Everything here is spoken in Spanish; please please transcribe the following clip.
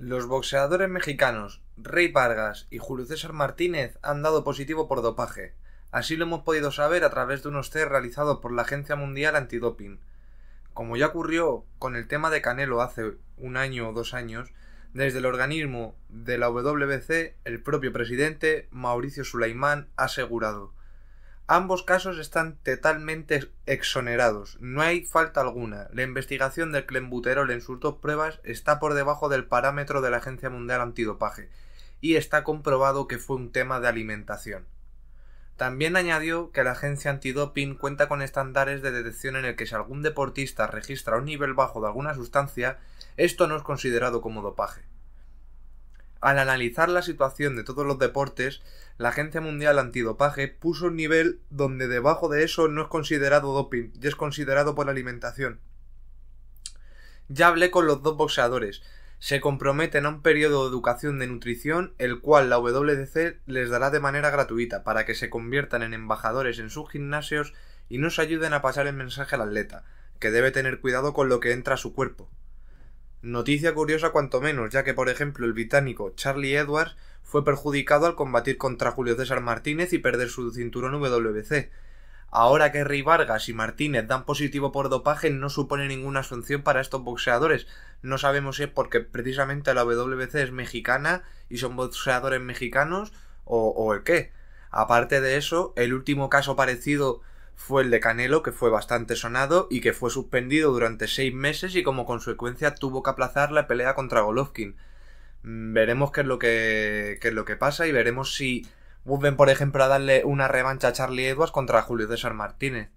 Los boxeadores mexicanos Rey Vargas y Julio César Martínez han dado positivo por dopaje. Así lo hemos podido saber a través de unos test realizados por la Agencia Mundial Antidoping. Como ya ocurrió con el tema de Canelo hace un año o dos años, desde el organismo de la WBC, el propio presidente Mauricio Sulaimán ha asegurado Ambos casos están totalmente exonerados, no hay falta alguna. La investigación del clenbuterol en sus dos pruebas está por debajo del parámetro de la Agencia Mundial Antidopaje y está comprobado que fue un tema de alimentación. También añadió que la agencia antidoping cuenta con estándares de detección en el que si algún deportista registra un nivel bajo de alguna sustancia, esto no es considerado como dopaje. Al analizar la situación de todos los deportes, la Agencia Mundial Antidopaje puso un nivel donde debajo de eso no es considerado doping y es considerado por alimentación. Ya hablé con los dos boxeadores. Se comprometen a un periodo de educación de nutrición, el cual la WDC les dará de manera gratuita para que se conviertan en embajadores en sus gimnasios y nos ayuden a pasar el mensaje al atleta, que debe tener cuidado con lo que entra a su cuerpo. Noticia curiosa cuanto menos, ya que por ejemplo el británico Charlie Edwards fue perjudicado al combatir contra Julio César Martínez y perder su cinturón WBC. Ahora que Rey Vargas y Martínez dan positivo por dopaje no supone ninguna asunción para estos boxeadores. No sabemos si es porque precisamente la WBC es mexicana y son boxeadores mexicanos o el qué. Aparte de eso, el último caso parecido fue el de Canelo, que fue bastante sonado y que fue suspendido durante seis meses y como consecuencia tuvo que aplazar la pelea contra Golovkin. Mm, veremos qué es lo que, es lo que pasa y veremos si vuelven, por ejemplo, a darle una revancha a Charlie Edwards contra Julio César Martínez.